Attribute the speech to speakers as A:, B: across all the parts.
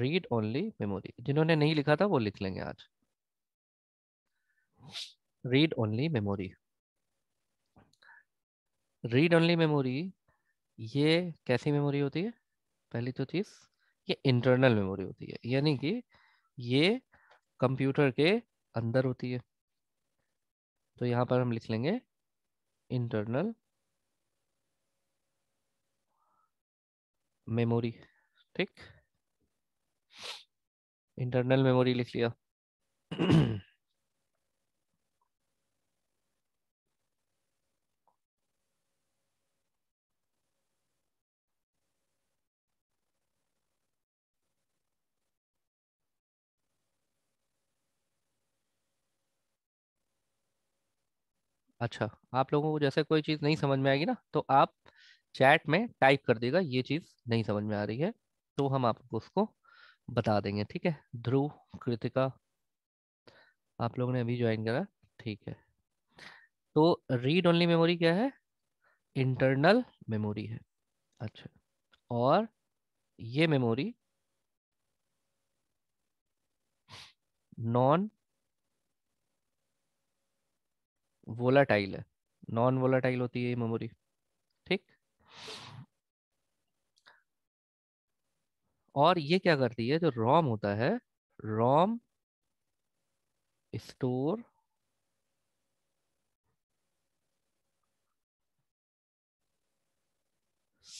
A: Read only memory जिन्होंने नहीं लिखा था वो लिख लेंगे आज read only memory read only memory ये कैसी मेमोरी होती है पहली तो चीज ये इंटरनल मेमोरी होती है यानी कि ये कंप्यूटर के अंदर होती है तो यहां पर हम लिख लेंगे इंटरनल मेमोरी ठीक इंटरनल मेमोरी लिख लिया अच्छा आप लोगों को जैसे कोई चीज़ नहीं समझ में आएगी ना तो आप चैट में टाइप कर देगा ये चीज़ नहीं समझ में आ रही है तो हम आपको उसको बता देंगे ठीक है ध्रुव कृतिका आप लोगों ने अभी ज्वाइन करा ठीक है तो रीड ओनली मेमोरी क्या है इंटरनल मेमोरी है अच्छा और ये मेमोरी नॉन वोलाटाइल है नॉन वोलाटाइल होती है ये मेमोरी ठीक और ये क्या करती है जो रॉम होता है ROM store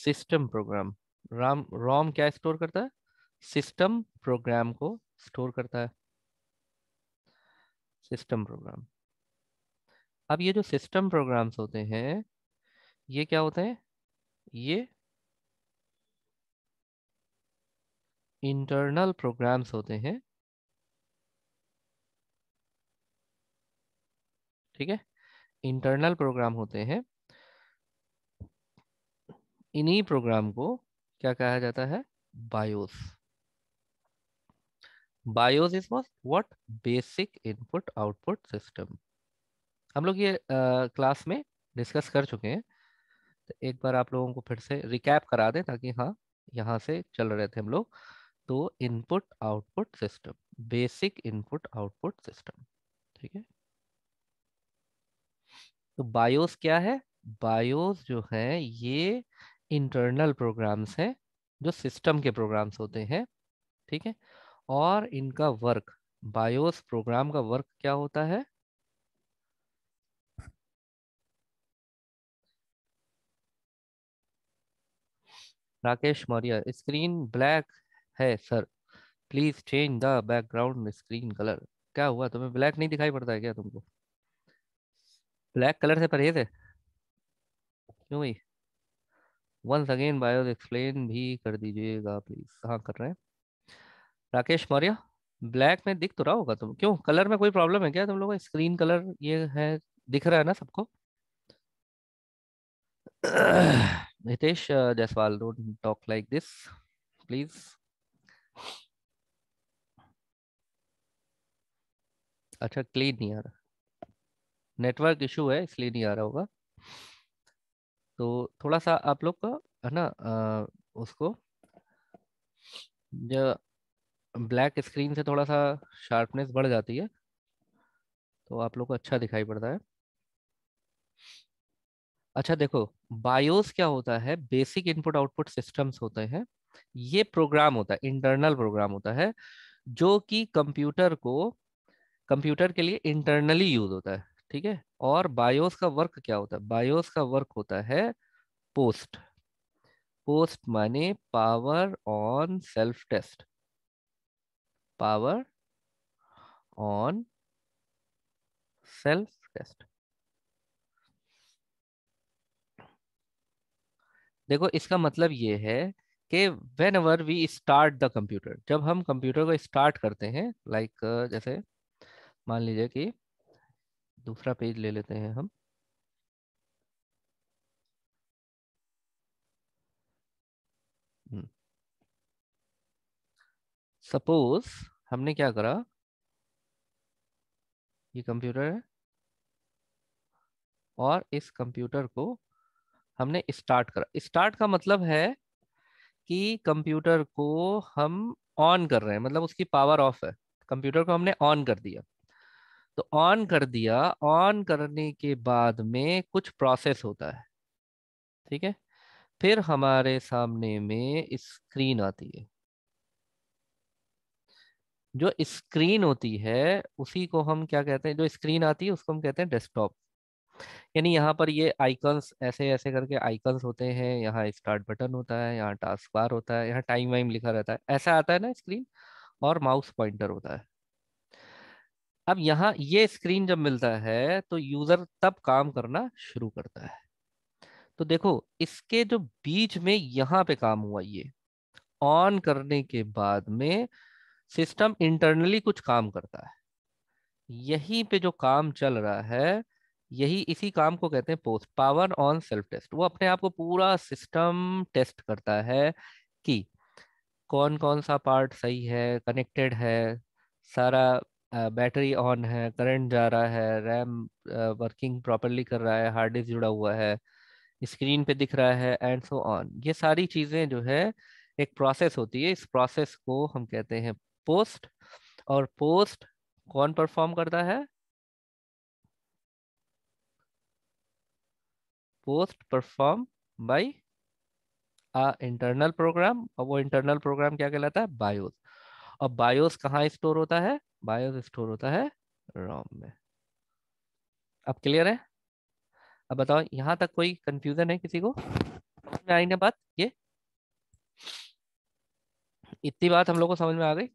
A: system program RAM ROM क्या स्टोर करता है सिस्टम प्रोग्राम को स्टोर करता है सिस्टम प्रोग्राम अब ये जो सिस्टम प्रोग्राम्स होते हैं ये क्या होते हैं ये इंटरनल प्रोग्राम्स होते हैं ठीक है इंटरनल प्रोग्राम होते हैं इन्हीं प्रोग्राम को क्या कहा जाता है BIOS BIOS is was what basic input output system हम लोग ये क्लास uh, में डिस्कस कर चुके हैं तो एक बार आप लोगों को फिर से रिकैप करा दें ताकि हाँ यहाँ से चल रहे थे हम लोग तो input output system basic input output system ठीक है तो बायोस क्या है बायोस जो है ये इंटरनल प्रोग्राम्स हैं जो सिस्टम के प्रोग्राम्स होते हैं ठीक है और इनका वर्क बायोस प्रोग्राम का वर्क क्या होता है राकेश मौर्य स्क्रीन ब्लैक है sir please change the background screen colour क्या हुआ तुम्हें ब्लैक नहीं दिखाई पड़ता है क्या तुमको ब्लैक कलर से परहेज है क्यों भाई वंस अगेन बायोज एक्सप्लेन भी कर दीजिएगा प्लीज हाँ कर रहे हैं राकेश मौर्य ब्लैक में दिख तो रहा होगा तुम क्यों कलर में कोई प्रॉब्लम है क्या तुम लोग स्क्रीन कलर ये है दिख रहा है ना सबको Hitesh uh, Jaiswal don't talk like this please अच्छा क्लीन नहीं आ रहा नेटवर्क इशू है इसलिए नहीं आ रहा होगा तो थोड़ा सा आप लोग का है ना उसको जो ब्लैक स्क्रीन से थोड़ा सा शार्पनेस बढ़ जाती है तो आप लोग को अच्छा दिखाई पड़ता है अच्छा देखो बायोस क्या होता है बेसिक इनपुट आउटपुट सिस्टम्स होते हैं ये प्रोग्राम होता है इंटरनल प्रोग्राम होता है जो कि कंप्यूटर को कंप्यूटर के लिए इंटरनली यूज होता है ठीक है और बायोस का वर्क क्या होता है बायोस का वर्क होता है पोस्ट पोस्ट माने power on self test power on self test देखो इसका मतलब ये है कि whenever we start the computer जब हम कंप्यूटर को स्टार्ट करते हैं लाइक like, जैसे मान लीजिए कि दूसरा पेज ले लेते हैं हम सपोज हम्म। हमने क्या करा ये कंप्यूटर है और इस कंप्यूटर को हमने स्टार्ट करा स्टार्ट का मतलब है कि कंप्यूटर को हम ऑन कर रहे हैं मतलब उसकी पावर ऑफ है कंप्यूटर को हमने ऑन कर दिया तो ऑन कर दिया ऑन करने के बाद में कुछ प्रोसेस होता है ठीक है फिर हमारे सामने में स्क्रीन आती है जो स्क्रीन होती है उसी को हम क्या कहते हैं जो स्क्रीन आती है उसको हम कहते हैं डेस्कटॉप यानी यहाँ पर ये आइकन्स ऐसे ऐसे करके आइकन्स होते हैं यहाँ स्टार्ट बटन होता है यहाँ टास्क बार होता है यहाँ टाइम वाइम लिखा रहता है ऐसा आता है ना स्क्रीन और माउस पॉइंटर होता है अब यहाँ ये स्क्रीन जब मिलता है तो यूजर तब काम करना शुरू करता है तो देखो इसके जो बीच में यहाँ पे काम हुआ ये ऑन करने के बाद में सिस्टम इंटरनली कुछ काम करता है यहीं पे जो काम चल रहा है यही इसी काम को कहते हैं POST power on self test वो अपने आप को पूरा सिस्टम टेस्ट करता है कि कौन कौन सा पार्ट सही है कनेक्टेड है सारा बैटरी ऑन है करंट जा रहा है रैम वर्किंग प्रॉपरली कर रहा है हार्ड डिस्क जुड़ा हुआ है स्क्रीन पे दिख रहा है एंड सो ऑन ये सारी चीज़ें जो है एक प्रोसेस होती है इस प्रोसेस को हम कहते हैं पोस्ट और पोस्ट कौन परफॉर्म करता है POST perform by a internal और वो इंटरनल प्रोग्राम क्या कहलाता है बायोस और बायोस कहाँ स्टोर होता है बायोस स्टोर होता है रॉम में अब क्लियर है अब बताओ यहां तक कोई कंफ्यूजन है किसी को में आई ना बात ये इतनी बात हम लोग को समझ में आ गई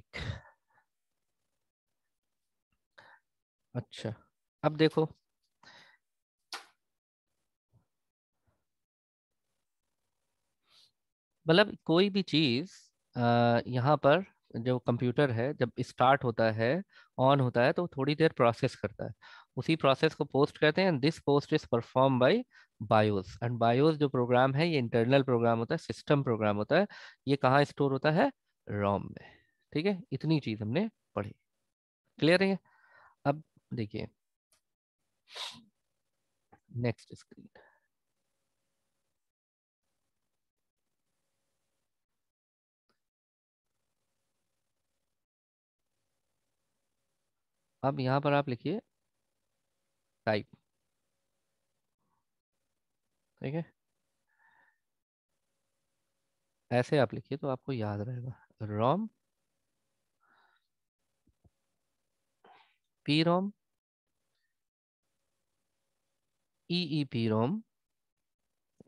A: ट्रैफिक अच्छा अब देखो मतलब कोई भी चीज यहाँ पर जो कंप्यूटर है जब स्टार्ट होता है ऑन होता है तो थोड़ी देर प्रोसेस करता है उसी प्रोसेस को पोस्ट कहते हैं this POST is perform by BIOS and BIOS जो प्रोग्राम है ये इंटरनल प्रोग्राम होता है सिस्टम प्रोग्राम होता है ये कहाँ स्टोर होता है रॉम में ठीक है इतनी चीज हमने पढ़ी क्लियर है अब देखिए नेक्स्ट स्क्रीन अब यहां पर आप लिखिए टाइप ठीक है ऐसे आप लिखिए तो आपको याद रहेगा रॉम रोम ई रोम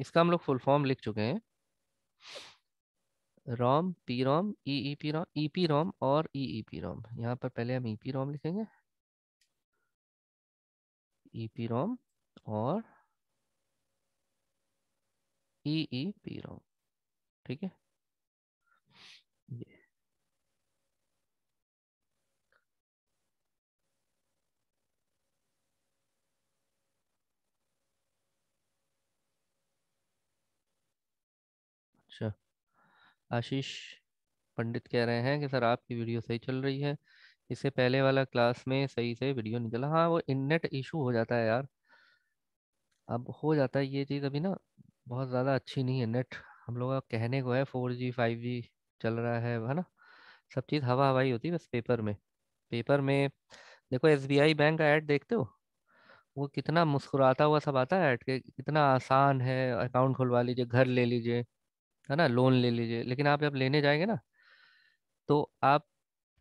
A: इसका हम लोग फुल फॉर्म लिख चुके हैं ROM P ROM E P ROM E P ROM और ई पी रोम यहाँ पर पहले हम ई पी रोम लिखेंगे ई पी रोम और ई पी रोम ठीक है आशीष पंडित कह रहे हैं कि सर आपकी वीडियो सही चल रही है इससे पहले वाला क्लास में सही से वीडियो निकला हाँ वो इननेट इशू हो जाता है यार अब हो जाता है ये चीज़ अभी ना बहुत ज़्यादा अच्छी नहीं है नेट हम लोग का कहने को है फोर जी फाइव जी चल रहा है है ना सब चीज़ हवा हवाई होती है बस पेपर में पेपर में देखो एस बैंक का ऐड देखते हो वो कितना मुस्कुराता हुआ सब आता है ऐड के कितना आसान है अकाउंट खुलवा लीजिए घर ले लीजिए है ना लोन ले लीजिए लेकिन आप जब लेने जाएंगे ना तो आप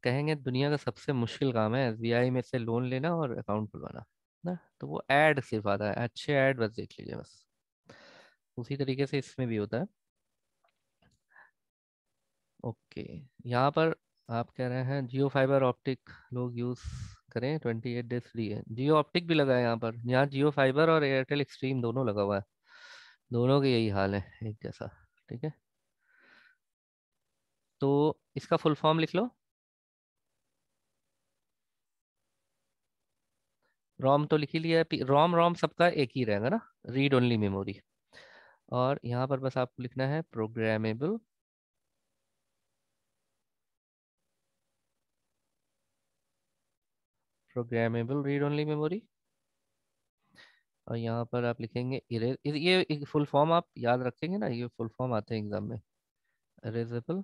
A: कहेंगे दुनिया का सबसे मुश्किल काम है एस में से लोन लेना और अकाउंट खुलवाना ना तो वो ऐड सिर्फ आता है अच्छे ऐड बस देख लीजिए बस उसी तरीके से इसमें भी होता है ओके यहाँ पर आप कह रहे हैं जियो फाइबर ऑप्टिक लोग यूज़ करें ट्वेंटी एट डेज फ्री है जियो ऑप्टिक भी लगा है यहाँ पर यहाँ जियो फाइबर और एयरटेल एक्सट्रीम दोनों लगा हुआ है दोनों के यही हाल है एक जैसा ठीक है तो इसका फुल फॉर्म लिख लो रोम तो लिख ही लिया है रोम रोम सबका एक ही रहेगा ना रीड ओनली मेमोरी और यहां पर बस आपको लिखना है programmable programmable read only memory और यहाँ पर आप लिखेंगे इरेज ये फुल फॉर्म आप याद रखेंगे ना ये फुल फॉर्म आते हैं एग्जाम में erasable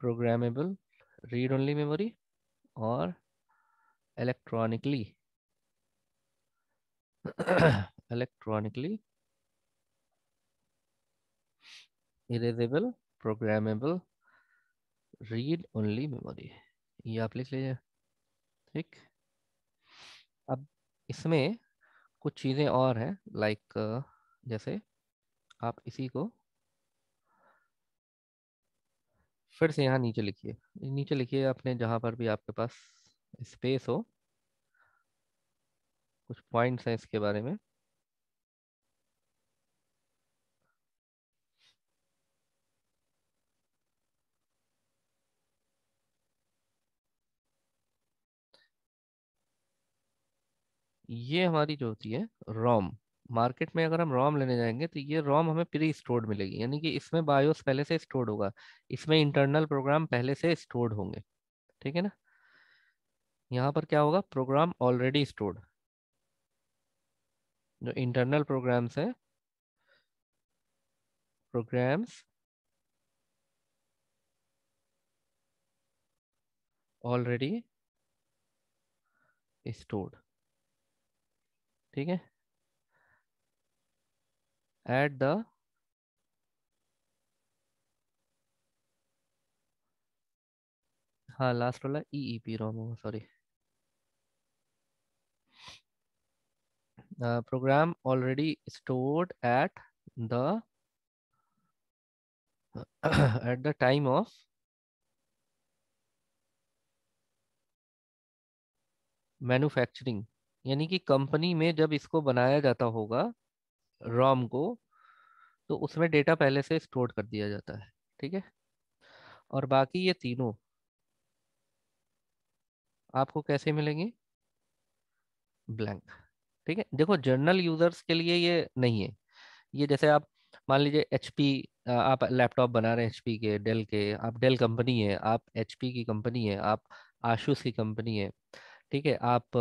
A: programmable read only memory और electronically electronically erasable programmable read only memory ये आप लिख लीजिए ठीक अब इसमें कुछ चीज़ें और हैं लाइक जैसे आप इसी को फिर से यहाँ नीचे लिखिए नीचे लिखिए आपने जहाँ पर भी आपके पास स्पेस हो कुछ पॉइंट्स हैं इसके बारे में ये हमारी जो होती है रॉम मार्केट में अगर हम रॉम लेने जाएंगे तो ये रॉम हमें प्री स्टोर्ड मिलेगी यानी कि इसमें बायोस पहले से स्टोर्ड होगा इसमें इंटरनल प्रोग्राम पहले से स्टोर्ड होंगे ठीक है ना यहाँ पर क्या होगा प्रोग्राम ऑलरेडी स्टोर्ड जो इंटरनल प्रोग्राम्स है प्रोग्राम्स ऑलरेडी स्टोर्ड ठीक है एट द हाँ लास्ट वाला E E P sorry program already stored at the at the time of manufacturing यानी कि कंपनी में जब इसको बनाया जाता होगा रॉम को तो उसमें डेटा पहले से स्टोर कर दिया जाता है ठीक है और बाकी ये तीनों आपको कैसे मिलेंगे ब्लैंक ठीक है देखो जर्नल यूजर्स के लिए ये नहीं है ये जैसे आप मान लीजिए एच आप लैपटॉप बना रहे हैं एच के डेल के आप डेल कंपनी है आप एच की कंपनी है आप आशुष की कंपनी है ठीक है आप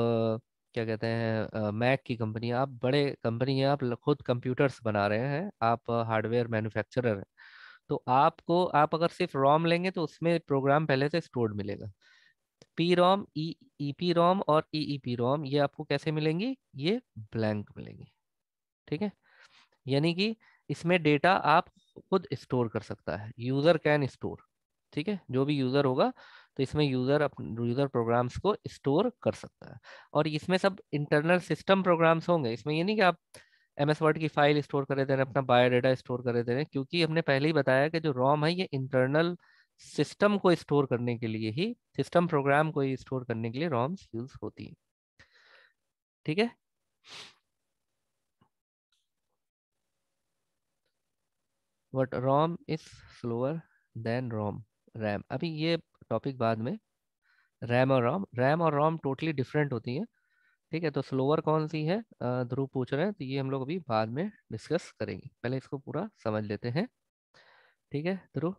A: क्या कहते हैं मैक की कंपनी आप बड़े कंपनी है आप खुद कंप्यूटर्स बना रहे हैं आप हार्डवेयर मैन्युफैक्चरर हैं तो आपको आप अगर सिर्फ रोम लेंगे तो उसमें प्रोग्राम पहले से स्टोर्ड मिलेगा पी रोम ई ई पी रोम और ई ई पी रोम ये आपको कैसे मिलेंगी ये ब्लैंक मिलेंगी ठीक है यानी कि इसमें डेटा आप खुद स्टोर कर सकता है यूजर कैन स्टोर ठीक है जो भी यूजर होगा तो इसमें यूजर अपने यूजर प्रोग्राम्स को स्टोर कर सकता है और इसमें सब इंटरनल सिस्टम प्रोग्राम्स होंगे इसमें ये नहीं कि आप एम एस वर्ड की फाइल स्टोर करे दे रहे हैं अपना बायोडाटा स्टोर करे दे रहे हैं क्योंकि हमने पहले ही बताया कि जो रॉम है ये इंटरनल सिस्टम को स्टोर करने के लिए ही सिस्टम प्रोग्राम को ही स्टोर करने के लिए रॉम्स यूज होती है ठीक है but ROM is slower than ROM RAM अभी ये टॉपिक बाद में रैम और रोम रैम और रोम टोटली डिफरेंट होती हैं ठीक है तो स्लोअर कौन सी है ध्रुव पूछ रहे हैं तो ये हम लोग अभी बाद में डिस्कस करेंगे पहले इसको पूरा समझ लेते हैं ठीक है ध्रुव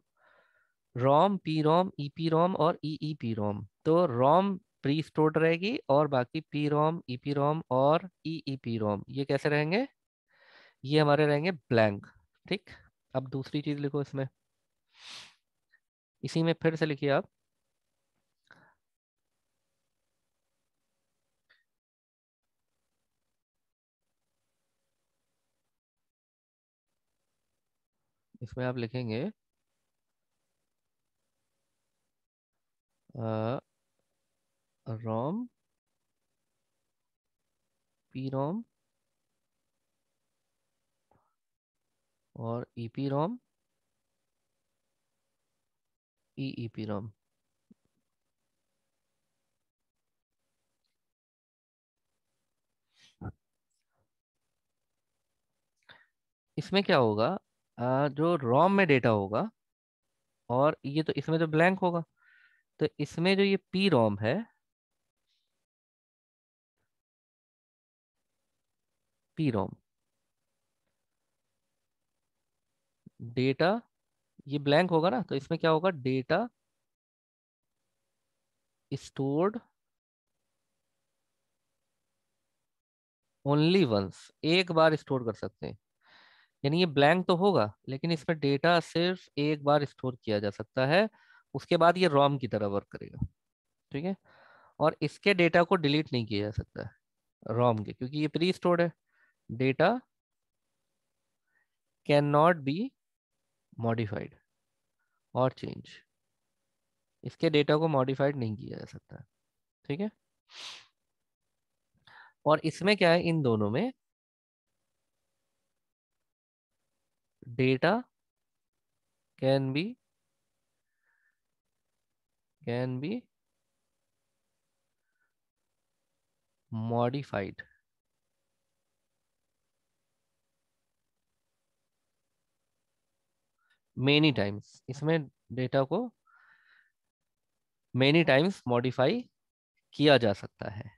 A: रोम P ROM E P ROM और ई ई पी रोम तो रोम प्री स्टोर्ड रहेगी और बाकी P ROM E P ROM और ई ई पी रोम ये कैसे रहेंगे ये हमारे रहेंगे ब्लैंक ठीक अब दूसरी चीज लिखो इसमें इसी में फिर से लिखिए आप इसमें आप लिखेंगे रोम पी रोम और ई पी रोम ई ई पी रोम इसमें क्या होगा जो रॉम में डेटा होगा और ये तो इसमें तो ब्लैंक होगा तो इसमें जो ये पी रोम है पी रोम डेटा ये ब्लैंक होगा ना तो इसमें क्या होगा डेटा स्टोर्ड ओनली वंस एक बार स्टोर कर सकते हैं यानी ये ब्लैंक तो होगा लेकिन इसमें डेटा सिर्फ एक बार स्टोर किया जा सकता है उसके बाद ये रॉम की तरह वर्क करेगा ठीक है और इसके डेटा को डिलीट नहीं किया जा सकता है के क्योंकि ये प्री स्टोर है data can not be modified और चेंज इसके डेटा को मॉडिफाइड नहीं किया जा सकता ठीक है और इसमें क्या है इन दोनों में data can be can be modified many times इसमें डेटा को many टाइम्स मॉडिफाई किया जा सकता है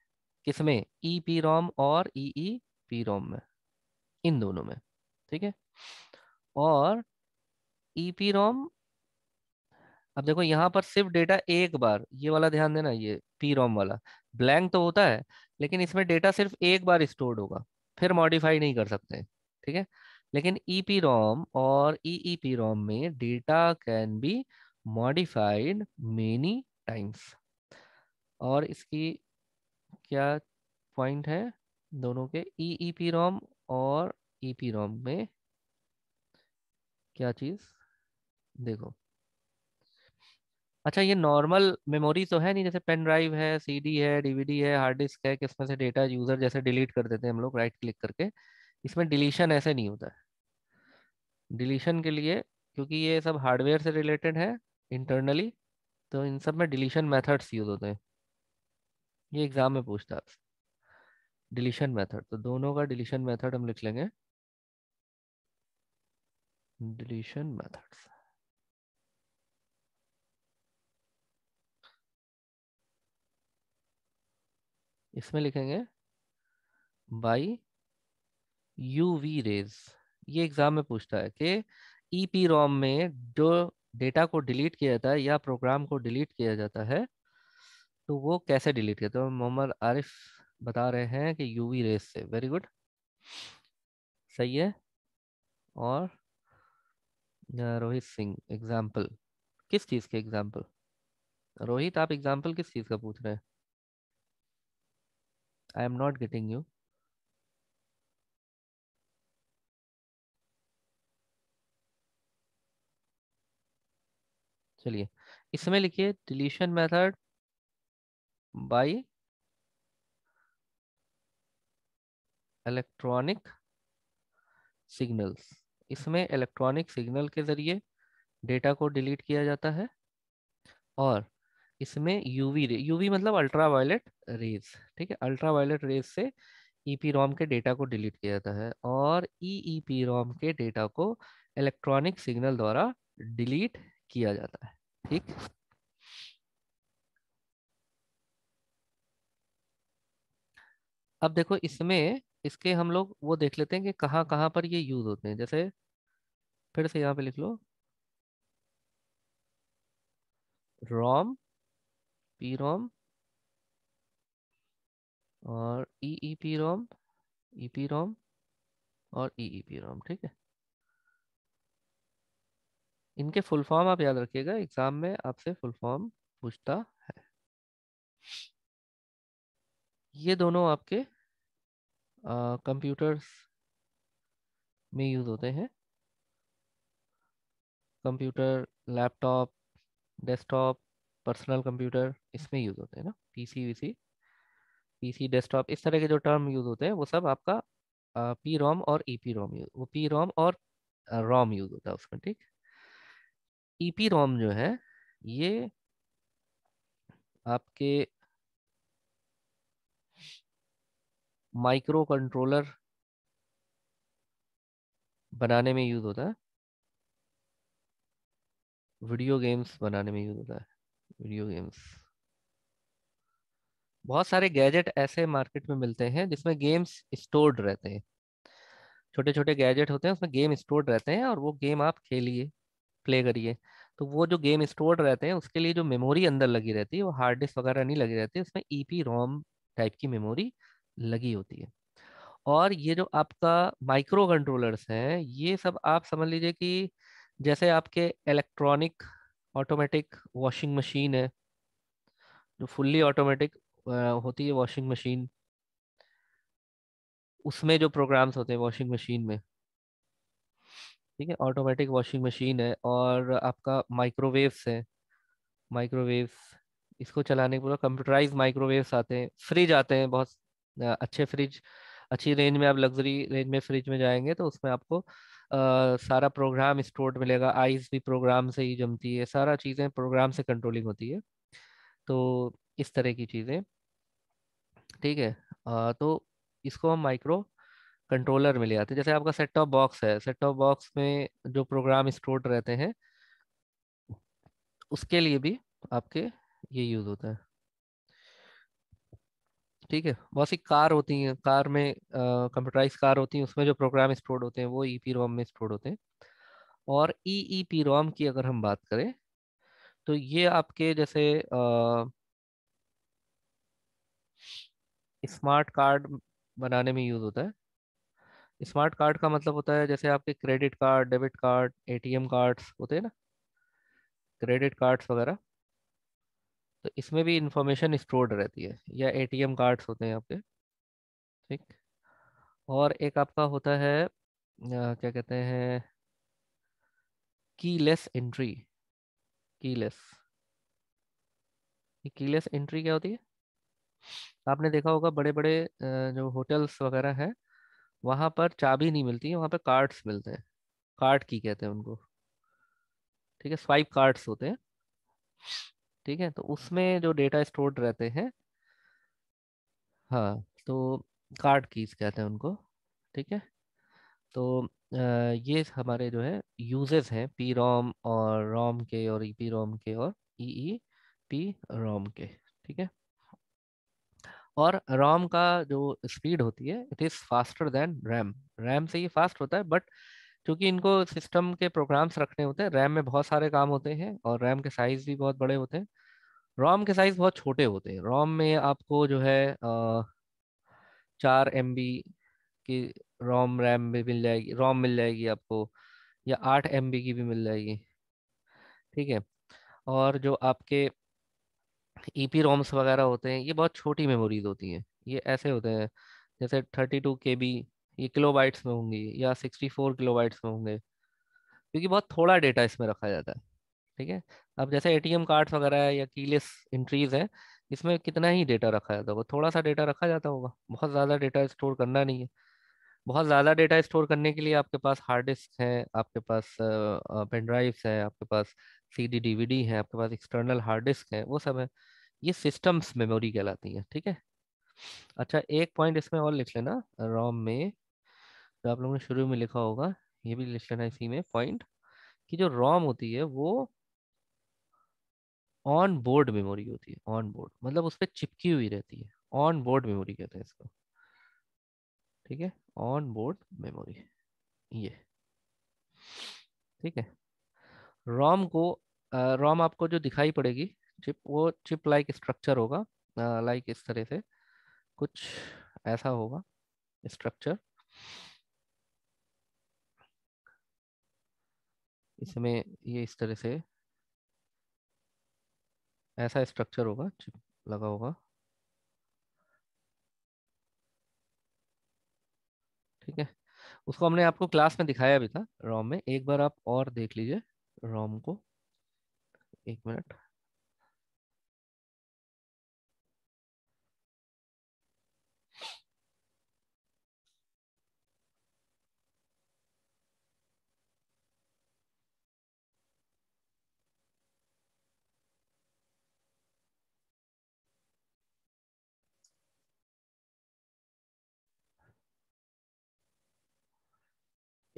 A: किसमें ई पी रोम और ई ई पी रोम में इन दोनों में ठीक है और ईपी e रोम अब देखो यहाँ पर सिर्फ डेटा एक बार ये वाला ध्यान देना ये पी रोम वाला ब्लैंक तो होता है लेकिन इसमें डेटा सिर्फ एक बार स्टोर्ड होगा फिर मॉडिफाई नहीं कर सकते ठीक है लेकिन ई पी रोम और ई पी रोम में data can be modified many times और इसकी क्या पॉइंट है दोनों के ई ई पी रोम और ई पी रोम में क्या चीज देखो अच्छा ये नॉर्मल मेमोरी तो है नहीं जैसे पेन ड्राइव है सीडी है डीवीडी है हार्ड डिस्क है किसमें से डेटा यूजर जैसे डिलीट कर देते हैं हम लोग राइट क्लिक करके इसमें डिलीशन ऐसे नहीं होता है डिलीशन के लिए क्योंकि ये सब हार्डवेयर से रिलेटेड है इंटरनली तो इन सब में डिलीशन मेथड्स यूज होते हैं ये एग्जाम में पूछता है डिलीशन मेथड तो दोनों का डिलीशन मेथड हम लिख लेंगे deletion methods. इसमें लिखेंगे बाई यू वी रेज ये एग्जाम में पूछता है कि ई पी रोम में जो डेटा को डिलीट किया जाता है या प्रोग्राम को डिलीट किया जाता है तो वो कैसे डिलीट किया तो मोहम्मद आरिफ बता रहे हैं कि यूवी रेस से वेरी गुड सही है और रोहित सिंह एग्जाम्पल किस चीज के एग्जाम्पल रोहित आप एग्जाम्पल किस चीज का पूछ रहे हैं I am not getting you चलिए इसमें लिखिए deletion method by electronic signals इसमें इलेक्ट्रॉनिक सिग्नल के जरिए डेटा को डिलीट किया जाता है और इसमें यूवी रे यूवी मतलब अल्ट्रा वायलेट रेज ठीक है अल्ट्रा वायलेट रेज से ईपी e रोम के डेटा को डिलीट किया जाता है और ई पी रोम के डेटा को इलेक्ट्रॉनिक सिग्नल द्वारा डिलीट किया जाता है ठीक अब देखो इसमें इसके हम लोग वो देख लेते हैं कि कहाँ कहाँ पर ये यूज होते हैं जैसे फिर से यहाँ पे लिख लो रोम पी रोम और ई E P ROM E P ROM और ई ई पी रोम ठीक है इनके फुल फॉर्म आप याद रखिएगा एग्जाम में आपसे फुल फॉर्म पूछता है ये दोनों आपके कंप्यूटर्स में यूज़ होते हैं computer laptop desktop personal computer इसमें यूज़ होते हैं ना पीसी वीसी पीसी डेस्कटॉप इस तरह के जो टर्म यूज़ होते हैं वो सब आपका पी रोम और ई पी रोम यूज वो पी रोम और रोम यूज़ होता है उसमें ठीक ई पी रोम जो है ये आपके माइक्रो कंट्रोलर बनाने में यूज होता है वीडियो गेम्स बनाने में यूज होता है वीडियो गेम्स बहुत सारे गैजेट ऐसे मार्केट में मिलते हैं जिसमें गेम्स स्टोर्ड रहते हैं छोटे छोटे गैजेट होते हैं उसमें गेम स्टोर्ड रहते हैं और वो गेम आप खेलिए प्ले करिए तो वो जो गेम स्टोर्ड रहते हैं उसके लिए जो मेमोरी अंदर लगी रहती है वो हार्ड डिस्क वगैरह नहीं लगी रहती उसमें ई पी रोम टाइप की मेमोरी लगी होती है और ये जो आपका माइक्रो कंट्रोलर्स हैं ये सब आप समझ लीजिए कि जैसे आपके इलेक्ट्रॉनिक ऑटोमेटिक वॉशिंग मशीन है जो फुल्ली ऑटोमेटिक होती है वॉशिंग मशीन उसमें जो प्रोग्राम्स होते हैं वॉशिंग मशीन में ठीक है ऑटोमेटिक वॉशिंग मशीन है और आपका माइक्रोवेव्स है माइक्रोवेव्स इसको चलाने के पूरा कंप्यूटराइज माइक्रोवेव्स आते हैं फ्रिज आते हैं बहुत अच्छे फ्रिज अच्छी रेंज में आप लग्जरी रेंज में फ्रिज में जाएंगे तो उसमें आपको आ, सारा प्रोग्राम स्टोर्ड मिलेगा आइस भी प्रोग्राम से ही जमती है सारा चीज़ें प्रोग्राम से कंट्रोलिंग होती है तो इस तरह की चीज़ें ठीक है आ, तो इसको हम माइक्रो कंट्रोलर में ले आते हैं जैसे आपका सेट टॉप बॉक्स है सेट टॉप बॉक्स में जो प्रोग्राम स्टोर्ड रहते हैं उसके लिए भी आपके ये यूज़ होता है ठीक है बहुत सी कार होती हैं कार में कंप्यूटराइज कार होती हैं उसमें जो प्रोग्राम स्टोर्ड होते हैं वो ई पी रोम में स्टोर्ड होते हैं और ई ई पी रोम की अगर हम बात करें तो ये आपके जैसे स्मार्ट कार्ड बनाने में यूज़ होता है स्मार्ट कार्ड का मतलब होता है जैसे आपके credit card debit card ATM cards होते हैं ना क्रेडिट कार्ड्स वगैरह तो इसमें भी इंफॉर्मेशन स्टोर्ड रहती है या एटीएम कार्ड्स होते हैं आपके ठीक और एक आपका होता है क्या कहते हैं keyless entry keyless keyless entry क्या होती है आपने देखा होगा बड़े बड़े जो होटल्स वगैरह हैं वहाँ पर चाबी नहीं मिलती है वहाँ पर कार्ड्स मिलते हैं कार्ड की कहते हैं उनको ठीक है स्वाइप कार्ड्स होते हैं ठीक है तो उसमें जो डेटा स्टोर्ड रहते हैं हाँ तो कार्ड कीज कहते हैं उनको ठीक है तो ये हमारे जो है यूजेस हैं पी रोम और रोम के और ई पी रोम के और ई ई पी रोम के ठीक है और रोम का जो स्पीड होती है it is faster than RAM RAM से ये फास्ट होता है बट क्योंकि इनको सिस्टम के प्रोग्राम्स रखने होते हैं रैम में बहुत सारे काम होते हैं और रैम के साइज भी बहुत बड़े होते हैं रोम के साइज बहुत छोटे होते हैं रोम में आपको जो है चार एम की रोम रैम भी मिल जाएगी रोम मिल जाएगी आपको या आठ एम की भी मिल जाएगी ठीक है और जो आपके ई पी रोम्स वगैरह होते हैं ये बहुत छोटी मेमोरीज होती हैं ये ऐसे होते हैं जैसे थर्टी टू के बी ये किलोबाइट्स में होंगी या 64 किलोबाइट्स में होंगे क्योंकि बहुत थोड़ा डेटा इसमें रखा जाता है ठीक है अब जैसे एटीएम कार्ड्स वगैरह है या कीलेस एंट्रीज हैं इसमें कितना ही डेटा रखा जाता होगा थोड़ा सा डेटा रखा जाता होगा बहुत ज़्यादा डेटा स्टोर करना नहीं है बहुत ज़्यादा डेटा स्टोर करने के लिए आपके पास हार्ड डिस्क हैं आपके पास पेन ड्राइव्स हैं आपके पास C D D V D है आपके पास एक्सटर्नल हार्ड डिस्क है वो सब है ये सिस्टम्स मेमोरी कहलाती हैं ठीक है अच्छा एक पॉइंट इसमें और लिख लेना रॉम में तो आप लोगों ने शुरू में लिखा होगा ये भी लिख लेना इसी में पॉइंट कि जो रॉम होती है वो ऑन बोर्ड मेमोरी होती है ऑन बोर्ड मतलब उस पर चिपकी हुई रहती है ऑन बोर्ड मेमोरी कहते हैं इसको ठीक है ऑन बोर्ड मेमोरी ये ठीक है रॉम को रॉम आपको जो दिखाई पड़ेगी चिप वो चिप लाइक स्ट्रक्चर होगा लाइक इस तरह से कुछ ऐसा होगा स्ट्रक्चर इसमें ये इस तरह से ऐसा स्ट्रक्चर होगा लगा होगा ठीक है उसको हमने आपको क्लास में दिखाया भी था रॉम में एक बार आप और देख लीजिए रॉम को एक मिनट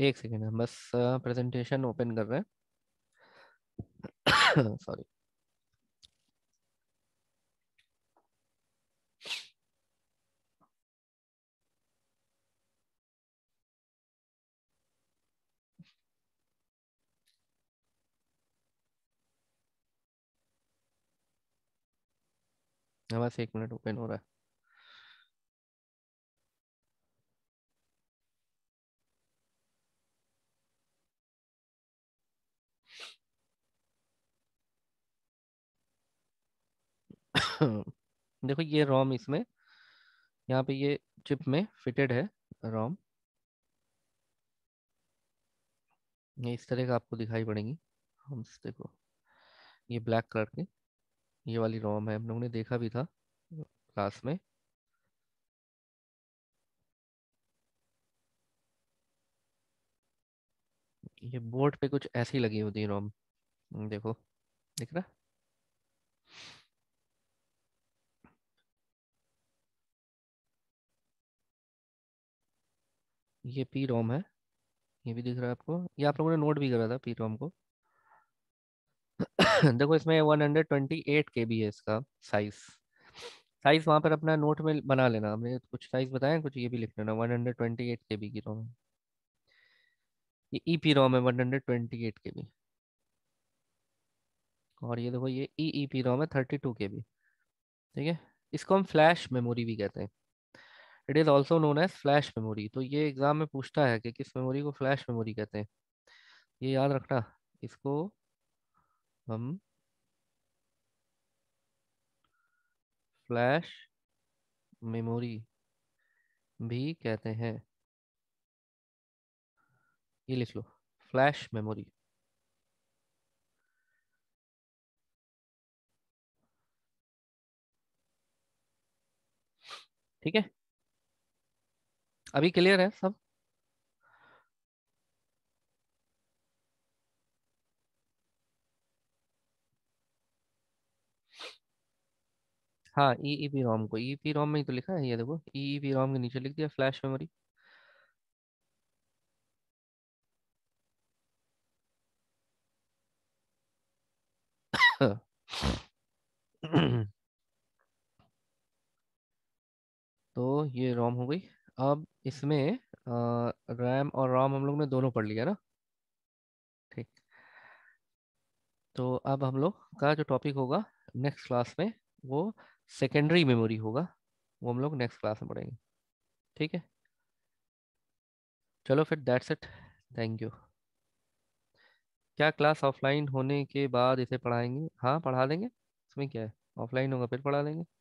A: एक सेकेंड हम बस प्रेजेंटेशन ओपन कर रहे हैं सॉरी हाँ, बस एक मिनट ओपन हो रहा है देखो ये रोम इसमें यहाँ पे ये चिप में फिटेड है रोम ये इस तरह का आपको दिखाई पड़ेगी हम देखो ये ब्लैक कलर के ये वाली रोम है हम लोगों ने देखा भी था क्लास में ये बोर्ड पे कुछ ऐसी लगी होती है रोम देखो दिख रहा ये पी रोम है ये भी दिख रहा है आपको ये आप लोगों ने नोट भी करा था पी रोम को देखो इसमें one hundred twenty eight K B है इसका साइज साइज वहाँ पर अपना नोट में बना लेना हमने कुछ साइज बताया कुछ ये भी लिख लेना one hundred twenty eight K B की रोम ये ई पी रोम है one hundred twenty eight K B और ये देखो ये ई ई पी रोम है थर्टी टू के बी ठीक है इसको हम फ्लैश मेमोरी भी कहते हैं it is also known as flash memory तो ये एग्ज़ाम में पूछता है कि किस मेमोरी को फ्लैश मेमोरी कहते हैं ये याद रखना इसको हम फ्लैश मेमोरी भी कहते हैं ये लिख लो फ्लैश मेमोरी ठीक है अभी क्लियर है सब हाँ ई ई पी रोम को ई पी रोम में ही तो लिखा है ये देखो ई ई पी रोम के नीचे लिख दिया फ्लैश मेमोरी तो ये रोम हो गई अब इसमें रैम और रोम हम लोग ने दोनों पढ़ लिया ना ठीक तो अब हम लोग का जो टॉपिक होगा नेक्स्ट क्लास में वो सेकेंडरी मेमोरी होगा वो हम लोग नेक्स्ट क्लास में पढ़ेंगे ठीक है चलो फिर दैट्स इट थैंक यू क्या क्लास ऑफलाइन होने के बाद इसे पढ़ाएंगे हाँ पढ़ा देंगे इसमें क्या है ऑफलाइन होगा फिर पढ़ा देंगे